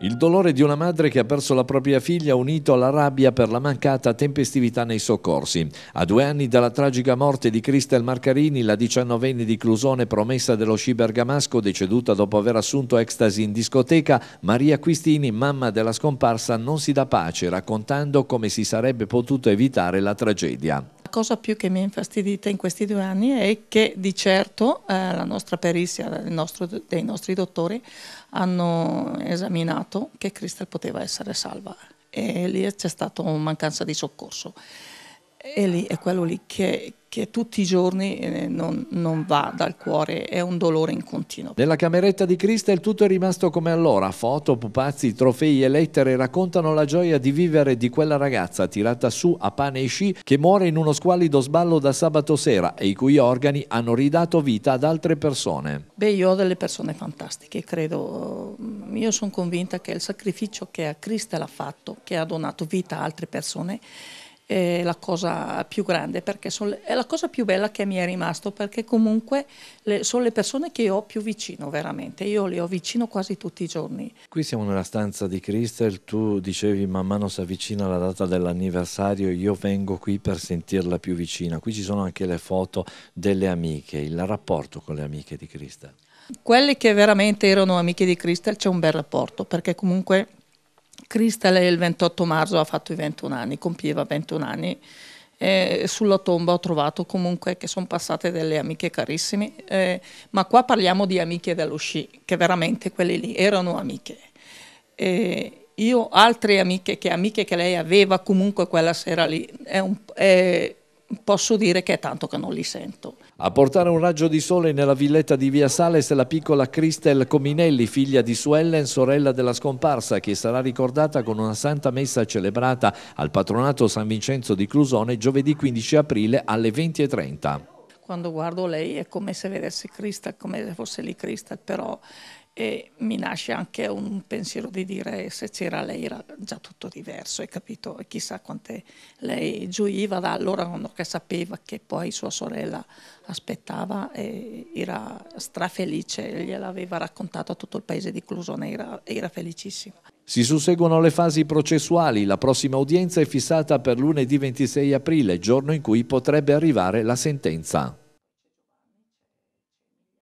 Il dolore di una madre che ha perso la propria figlia unito alla rabbia per la mancata tempestività nei soccorsi. A due anni dalla tragica morte di Cristel Marcarini, la diciannovenne di Clusone promessa dello sci bergamasco, deceduta dopo aver assunto ecstasy in discoteca, Maria Quistini, mamma della scomparsa, non si dà pace raccontando come si sarebbe potuto evitare la tragedia cosa più che mi ha infastidita in questi due anni è che di certo eh, la nostra perizia nostro, dei nostri dottori hanno esaminato che Crystal poteva essere salva e lì c'è stata una mancanza di soccorso. E lì è quello lì che, che tutti i giorni eh, non, non, va dal cuore, è un dolore in continuo. Nella cameretta di Cristel tutto è rimasto come allora, foto, pupazzi, trofei e lettere raccontano la gioia di vivere di quella ragazza tirata su a pane e sci che muore in uno squallido sballo da sabato sera e i cui organi hanno ridato vita ad altre persone. Beh, io ho delle persone fantastiche, credo. Io sono convinta che il sacrificio che a Cristel ha fatto, che ha donato vita a altre persone, è la cosa più grande, perché le, è la cosa più bella che mi è rimasto, perché comunque le, sono le persone che ho più vicino veramente, io le ho vicino quasi tutti i giorni. Qui siamo nella stanza di Crystal, tu dicevi man mano si avvicina la data dell'anniversario, io vengo qui per sentirla più vicina, qui ci sono anche le foto delle amiche, il rapporto con le amiche di Crystal. Quelle che veramente erano amiche di Crystal c'è un bel rapporto, perché comunque Cristal il 28 marzo ha fatto i 21 anni, compieva 21 anni. Eh, sulla tomba ho trovato comunque che sono passate delle amiche carissime, eh, ma qua parliamo di amiche dello sci, che veramente quelle lì erano amiche. Eh, io altre amiche che, amiche che lei aveva comunque quella sera lì, è un, è, posso dire che è tanto che non li sento. A portare un raggio di sole nella villetta di Via Sales è la piccola Cristel Cominelli, figlia di Suellen, sorella della scomparsa, che sarà ricordata con una santa messa celebrata al patronato San Vincenzo di Clusone giovedì 15 aprile alle 20.30. Quando guardo lei è come se vedessi Cristal, come se fosse lì Cristal, però e mi nasce anche un pensiero di dire se c'era lei era già tutto diverso, hai capito? E chissà quante lei gioiva da allora che sapeva che poi sua sorella aspettava e era strafelice, gliel'aveva raccontato a tutto il paese di Clusone, era, era felicissima. Si susseguono le fasi processuali, la prossima udienza è fissata per lunedì 26 aprile, giorno in cui potrebbe arrivare la sentenza.